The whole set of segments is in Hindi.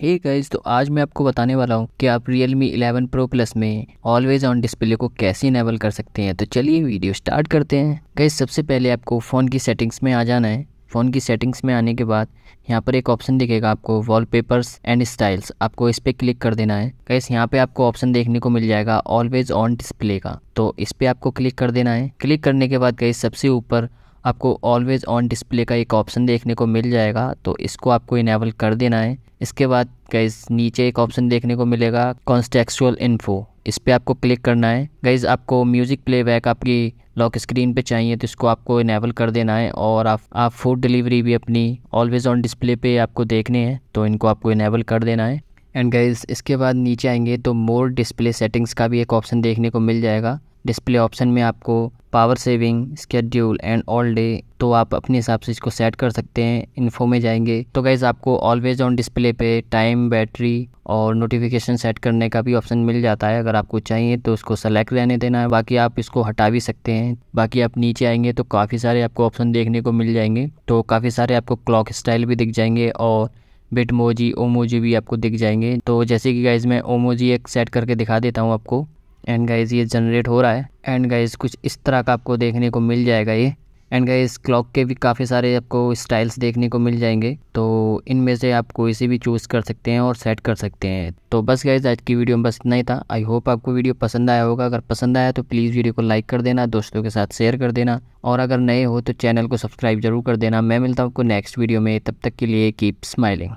हे hey गाइज तो आज मैं आपको बताने वाला हूँ कि आप Realme 11 Pro Plus में ऑलवेज ऑन डिस्प्ले को कैसे इनेबल कर सकते हैं तो चलिए वीडियो स्टार्ट करते हैं गाइज सबसे पहले आपको फ़ोन की सेटिंग्स में आ जाना है फ़ोन की सेटिंग्स में आने के बाद यहाँ पर एक ऑप्शन दिखेगा आपको वॉलपेपर्स एंड स्टाइल्स आपको इस पर क्लिक कर देना है गैस यहाँ पे आपको ऑप्शन देखने को मिल जाएगा ऑलवेज ऑन डिस्प्ले का तो इस पर आपको क्लिक कर देना है क्लिक करने के बाद गई सबसे ऊपर आपको ऑलवेज़ ऑन डिस्प्ले का एक ऑप्शन देखने को मिल जाएगा तो इसको आपको इनेबल कर देना है इसके बाद गाइज नीचे एक ऑप्शन देखने को मिलेगा कॉन्स्टेक्चुअल इन्फो इस पर आपको क्लिक करना है गाइज आपको म्यूज़िक प्लेबैक आपकी लॉक स्क्रीन पे चाहिए तो इसको आपको इनेबल कर देना है और आप आप फूड डिलीवरी भी अपनी ऑलवेज़ ऑन डिस्प्ले पे आपको देखने हैं तो इनको आपको इनेबल कर देना है एंड गाइज इसके बाद नीचे आएंगे तो मोर डिस्प्ले सेटिंग्स का भी एक ऑप्शन देखने को मिल जाएगा डिस्प्ले ऑप्शन में आपको power saving schedule and all day तो आप अपने हिसाब से इसको सेट कर सकते हैं इन्फो में जाएंगे तो गाइज आपको ऑलवेज ऑन डिस्प्ले पे टाइम बैटरी और नोटिफिकेशन सेट करने का भी ऑप्शन मिल जाता है अगर आपको चाहिए तो उसको सेलेक्ट रहने देना है बाकी आप इसको हटा भी सकते हैं बाकी आप नीचे आएंगे तो काफ़ी सारे आपको ऑप्शन देखने को मिल जाएंगे तो काफ़ी सारे आपको क्लॉक स्टाइल भी दिख जाएंगे और बिट मोजी ओमोजी भी आपको दिख जाएंगे तो जैसे कि गाइज मैं ओमोजी एक सेट करके दिखा देता हूँ आपको एंड गाइज़ ये जनरेट हो रहा है एंड गाइज़ कुछ इस तरह का आपको देखने को मिल जाएगा ये एंड गाइज क्लॉक के भी काफ़ी सारे आपको स्टाइल्स देखने को मिल जाएंगे तो इनमें से आप कोई से भी चूज़ कर सकते हैं और सेट कर सकते हैं तो बस गाइज आज की वीडियो में बस इतना ही था आई होप आपको वीडियो पसंद आया होगा अगर पसंद आया तो प्लीज़ वीडियो को लाइक कर देना दोस्तों के साथ शेयर कर देना और अगर नए हो तो चैनल को सब्सक्राइब जरूर कर देना मैं मिलता हूँ आपको नेक्स्ट वीडियो में तब तक के लिए कीप स्माइलिंग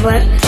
forever